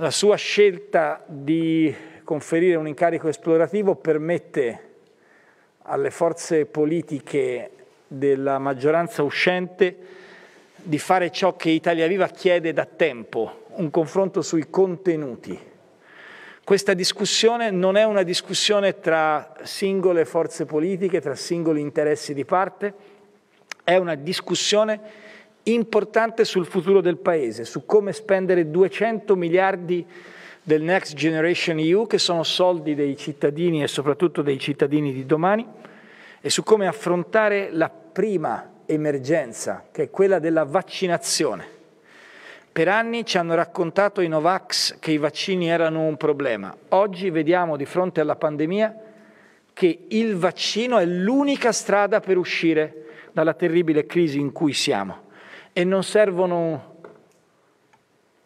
La sua scelta di conferire un incarico esplorativo permette alle forze politiche della maggioranza uscente di fare ciò che Italia Viva chiede da tempo, un confronto sui contenuti. Questa discussione non è una discussione tra singole forze politiche, tra singoli interessi di parte, è una discussione importante sul futuro del Paese, su come spendere 200 miliardi del Next Generation EU, che sono soldi dei cittadini e soprattutto dei cittadini di domani, e su come affrontare la prima emergenza, che è quella della vaccinazione. Per anni ci hanno raccontato i Novax che i vaccini erano un problema. Oggi vediamo di fronte alla pandemia che il vaccino è l'unica strada per uscire dalla terribile crisi in cui siamo e non servono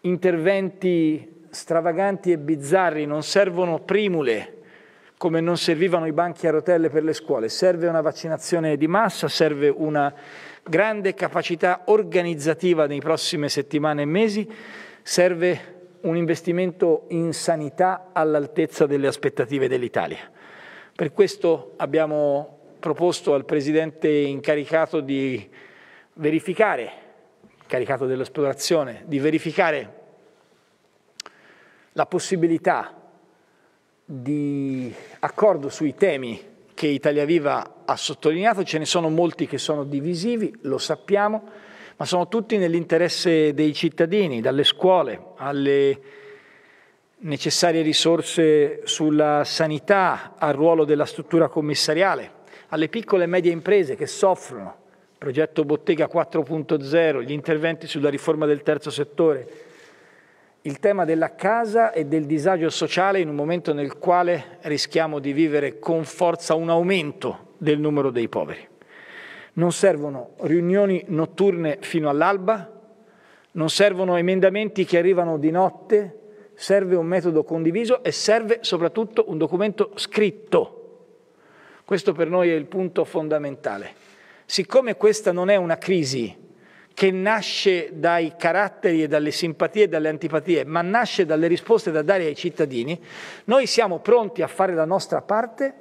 interventi stravaganti e bizzarri, non servono primule come non servivano i banchi a rotelle per le scuole, serve una vaccinazione di massa, serve una grande capacità organizzativa nei prossime settimane e mesi, serve un investimento in sanità all'altezza delle aspettative dell'Italia. Per questo abbiamo proposto al Presidente incaricato di verificare incaricato dell'esplorazione, di verificare la possibilità di accordo sui temi che Italia Viva ha sottolineato, ce ne sono molti che sono divisivi, lo sappiamo, ma sono tutti nell'interesse dei cittadini, dalle scuole alle necessarie risorse sulla sanità, al ruolo della struttura commissariale, alle piccole e medie imprese che soffrono progetto Bottega 4.0, gli interventi sulla riforma del terzo settore, il tema della casa e del disagio sociale in un momento nel quale rischiamo di vivere con forza un aumento del numero dei poveri. Non servono riunioni notturne fino all'alba, non servono emendamenti che arrivano di notte, serve un metodo condiviso e serve soprattutto un documento scritto. Questo per noi è il punto fondamentale. Siccome questa non è una crisi che nasce dai caratteri e dalle simpatie e dalle antipatie, ma nasce dalle risposte da dare ai cittadini, noi siamo pronti a fare la nostra parte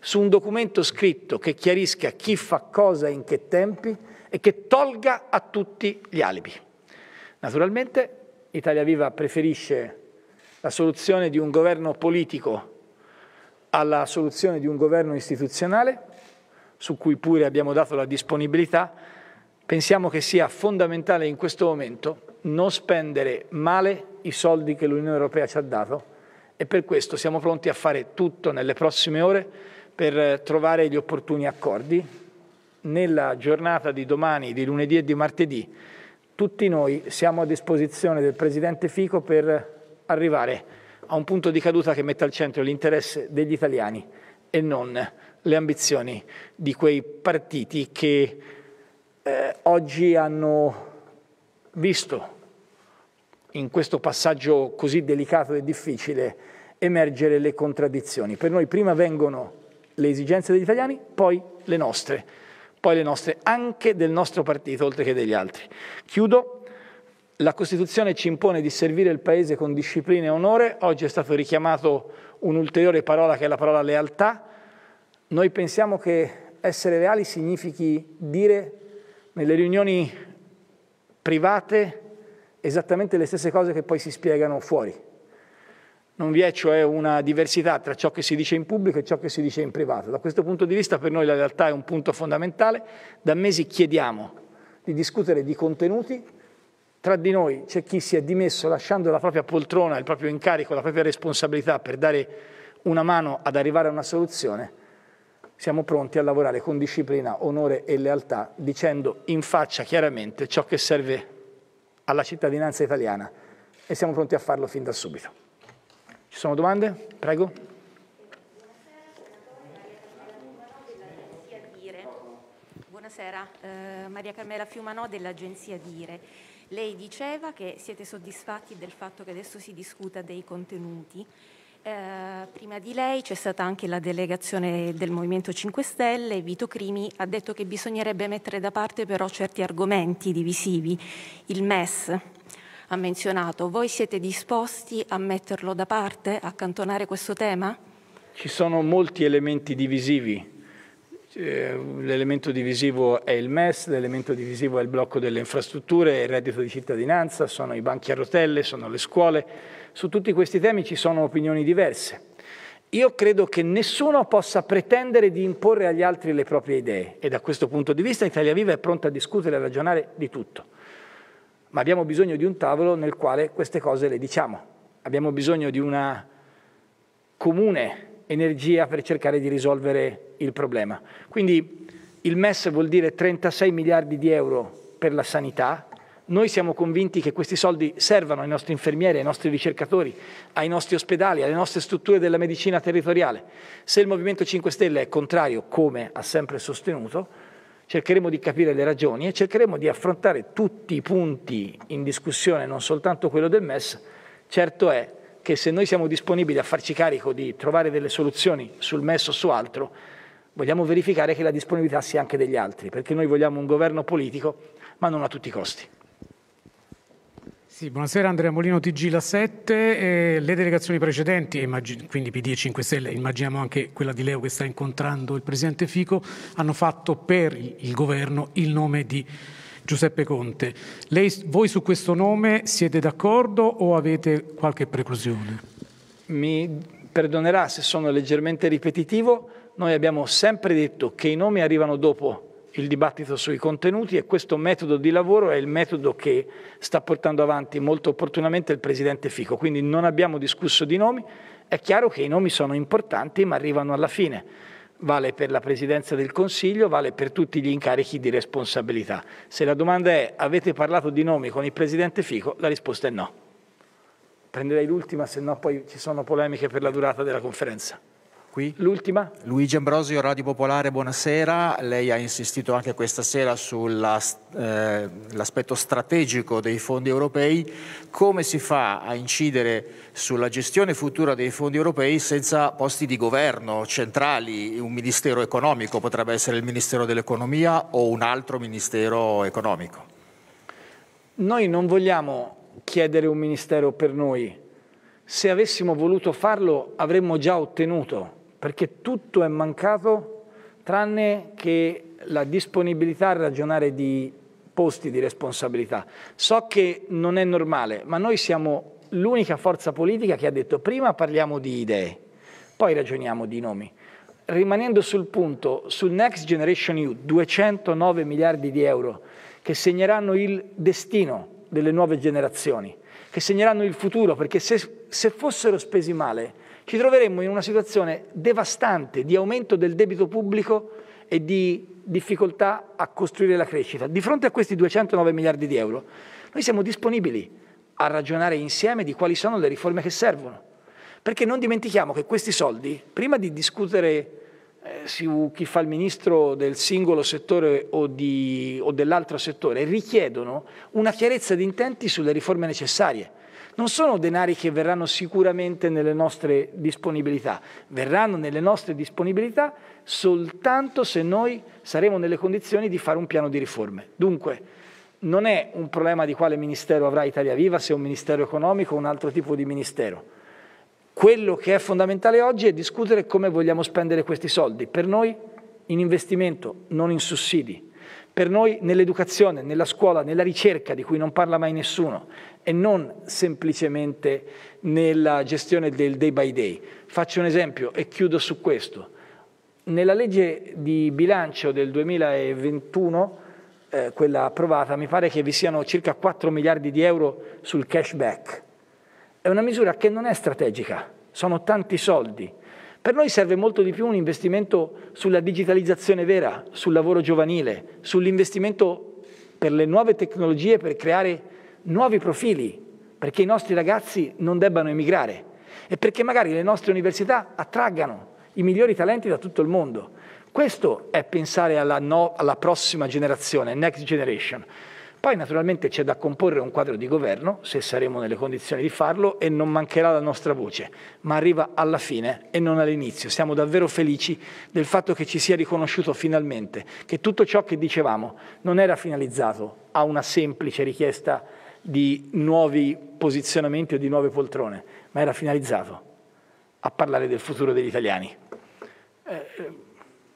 su un documento scritto che chiarisca chi fa cosa e in che tempi e che tolga a tutti gli alibi. Naturalmente Italia Viva preferisce la soluzione di un governo politico alla soluzione di un governo istituzionale su cui pure abbiamo dato la disponibilità, pensiamo che sia fondamentale in questo momento non spendere male i soldi che l'Unione Europea ci ha dato e per questo siamo pronti a fare tutto nelle prossime ore per trovare gli opportuni accordi. Nella giornata di domani, di lunedì e di martedì, tutti noi siamo a disposizione del Presidente Fico per arrivare a un punto di caduta che metta al centro l'interesse degli italiani e non le ambizioni di quei partiti che eh, oggi hanno visto in questo passaggio così delicato e difficile emergere le contraddizioni. Per noi prima vengono le esigenze degli italiani, poi le nostre, poi le nostre anche del nostro partito, oltre che degli altri. Chiudo. La Costituzione ci impone di servire il Paese con disciplina e onore. Oggi è stato richiamato un'ulteriore parola che è la parola lealtà. Noi pensiamo che essere reali significhi dire nelle riunioni private esattamente le stesse cose che poi si spiegano fuori. Non vi è cioè una diversità tra ciò che si dice in pubblico e ciò che si dice in privato. Da questo punto di vista per noi la realtà è un punto fondamentale. Da mesi chiediamo di discutere di contenuti. Tra di noi c'è chi si è dimesso lasciando la propria poltrona, il proprio incarico, la propria responsabilità per dare una mano ad arrivare a una soluzione siamo pronti a lavorare con disciplina, onore e lealtà, dicendo in faccia chiaramente ciò che serve alla cittadinanza italiana e siamo pronti a farlo fin da subito. Ci sono domande? Prego. Buonasera, eh, Maria Carmela Fiumanò dell'agenzia Dire. Lei diceva che siete soddisfatti del fatto che adesso si discuta dei contenuti. Eh, prima di lei c'è stata anche la delegazione del Movimento 5 Stelle, Vito Crimi ha detto che bisognerebbe mettere da parte però certi argomenti divisivi. Il MES ha menzionato, voi siete disposti a metterlo da parte, a accantonare questo tema? Ci sono molti elementi divisivi Ehm, l'elemento divisivo è il MES, l'elemento divisivo è il blocco delle infrastrutture, il reddito di cittadinanza, sono i banchi a rotelle, sono le scuole. Su tutti questi temi ci sono opinioni diverse. Io credo che nessuno possa pretendere di imporre agli altri le proprie idee e da questo punto di vista Italia Viva è pronta a discutere e a ragionare di tutto. Ma abbiamo bisogno di un tavolo nel quale queste cose le diciamo. Abbiamo bisogno di una comune energia per cercare di risolvere il problema. Quindi il MES vuol dire 36 miliardi di euro per la sanità. Noi siamo convinti che questi soldi servano ai nostri infermieri, ai nostri ricercatori, ai nostri ospedali, alle nostre strutture della medicina territoriale. Se il Movimento 5 Stelle è contrario, come ha sempre sostenuto, cercheremo di capire le ragioni e cercheremo di affrontare tutti i punti in discussione, non soltanto quello del MES. Certo è che se noi siamo disponibili a farci carico di trovare delle soluzioni sul MES o su altro, vogliamo verificare che la disponibilità sia anche degli altri, perché noi vogliamo un governo politico, ma non a tutti i costi. Sì, buonasera Andrea Molino, TG La 7. Eh, le delegazioni precedenti, quindi PD e 5 Stelle, immaginiamo anche quella di Leo che sta incontrando il Presidente Fico, hanno fatto per il governo il nome di Giuseppe Conte. Lei, voi su questo nome siete d'accordo o avete qualche preclusione? Mi perdonerà se sono leggermente ripetitivo, noi abbiamo sempre detto che i nomi arrivano dopo il dibattito sui contenuti e questo metodo di lavoro è il metodo che sta portando avanti molto opportunamente il Presidente Fico, quindi non abbiamo discusso di nomi, è chiaro che i nomi sono importanti ma arrivano alla fine vale per la Presidenza del Consiglio, vale per tutti gli incarichi di responsabilità. Se la domanda è avete parlato di nomi con il Presidente Fico, la risposta è no. Prenderei l'ultima, se no poi ci sono polemiche per la durata della conferenza qui. L'ultima. Luigi Ambrosio, Radio Popolare, buonasera. Lei ha insistito anche questa sera sull'aspetto eh, strategico dei fondi europei. Come si fa a incidere sulla gestione futura dei fondi europei senza posti di governo centrali? Un ministero economico potrebbe essere il Ministero dell'Economia o un altro ministero economico? Noi non vogliamo chiedere un ministero per noi. Se avessimo voluto farlo avremmo già ottenuto perché tutto è mancato tranne che la disponibilità a ragionare di posti di responsabilità. So che non è normale, ma noi siamo l'unica forza politica che ha detto prima parliamo di idee, poi ragioniamo di nomi. Rimanendo sul punto, sul Next Generation EU, 209 miliardi di euro che segneranno il destino delle nuove generazioni, che segneranno il futuro, perché se, se fossero spesi male ci troveremmo in una situazione devastante di aumento del debito pubblico e di difficoltà a costruire la crescita. Di fronte a questi 209 miliardi di euro, noi siamo disponibili a ragionare insieme di quali sono le riforme che servono. Perché non dimentichiamo che questi soldi, prima di discutere eh, su chi fa il ministro del singolo settore o, o dell'altro settore, richiedono una chiarezza di intenti sulle riforme necessarie non sono denari che verranno sicuramente nelle nostre disponibilità, verranno nelle nostre disponibilità soltanto se noi saremo nelle condizioni di fare un piano di riforme. Dunque, non è un problema di quale ministero avrà Italia Viva, se è un ministero economico o un altro tipo di ministero. Quello che è fondamentale oggi è discutere come vogliamo spendere questi soldi, per noi in investimento, non in sussidi. Per noi nell'educazione, nella scuola, nella ricerca di cui non parla mai nessuno e non semplicemente nella gestione del day by day. Faccio un esempio e chiudo su questo. Nella legge di bilancio del 2021, eh, quella approvata, mi pare che vi siano circa 4 miliardi di euro sul cashback. È una misura che non è strategica, sono tanti soldi per noi serve molto di più un investimento sulla digitalizzazione vera, sul lavoro giovanile, sull'investimento per le nuove tecnologie per creare nuovi profili, perché i nostri ragazzi non debbano emigrare e perché magari le nostre università attraggano i migliori talenti da tutto il mondo. Questo è pensare alla, no, alla prossima generazione, next generation. Poi naturalmente c'è da comporre un quadro di governo, se saremo nelle condizioni di farlo, e non mancherà la nostra voce, ma arriva alla fine e non all'inizio. Siamo davvero felici del fatto che ci sia riconosciuto finalmente che tutto ciò che dicevamo non era finalizzato a una semplice richiesta di nuovi posizionamenti o di nuove poltrone, ma era finalizzato a parlare del futuro degli italiani. Eh, eh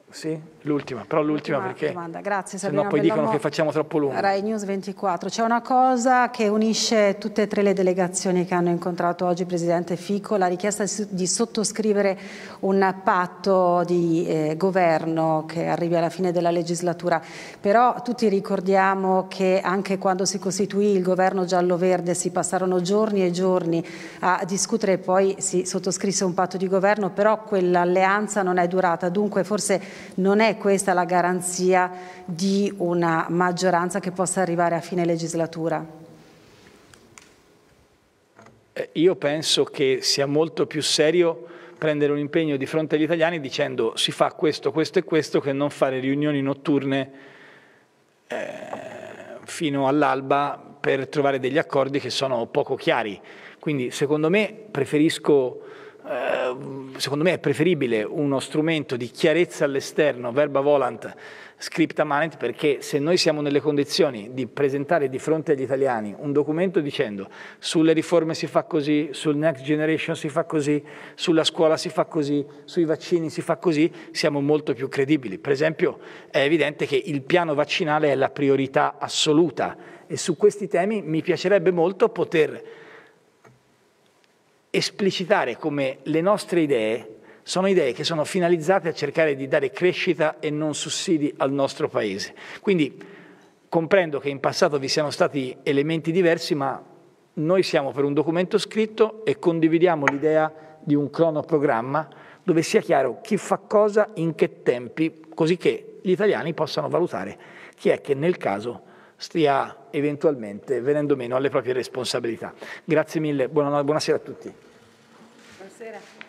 sì? L'ultima, però l'ultima perché domanda. Grazie, Sabrina, no poi Bellomo, dicono che facciamo troppo lungo. Rai News 24, c'è una cosa che unisce tutte e tre le delegazioni che hanno incontrato oggi il Presidente Fico, la richiesta di sottoscrivere un patto di eh, governo che arrivi alla fine della legislatura, però tutti ricordiamo che anche quando si costituì il governo giallo-verde si passarono giorni e giorni a discutere e poi si sottoscrisse un patto di governo, però quell'alleanza non è durata, dunque forse non è questa la garanzia di una maggioranza che possa arrivare a fine legislatura? Eh, io penso che sia molto più serio prendere un impegno di fronte agli italiani dicendo si fa questo, questo e questo che non fare riunioni notturne eh, fino all'alba per trovare degli accordi che sono poco chiari. Quindi secondo me preferisco Ehm, secondo me è preferibile uno strumento di chiarezza all'esterno, verba volant, scripta manent, perché se noi siamo nelle condizioni di presentare di fronte agli italiani un documento dicendo sulle riforme si fa così, sul next generation si fa così, sulla scuola si fa così, sui vaccini si fa così, siamo molto più credibili. Per esempio è evidente che il piano vaccinale è la priorità assoluta e su questi temi mi piacerebbe molto poter esplicitare come le nostre idee sono idee che sono finalizzate a cercare di dare crescita e non sussidi al nostro Paese. Quindi comprendo che in passato vi siano stati elementi diversi, ma noi siamo per un documento scritto e condividiamo l'idea di un cronoprogramma dove sia chiaro chi fa cosa, in che tempi, così che gli italiani possano valutare chi è che nel caso stia eventualmente venendo meno alle proprie responsabilità. Grazie mille, buonasera a tutti. Buonasera.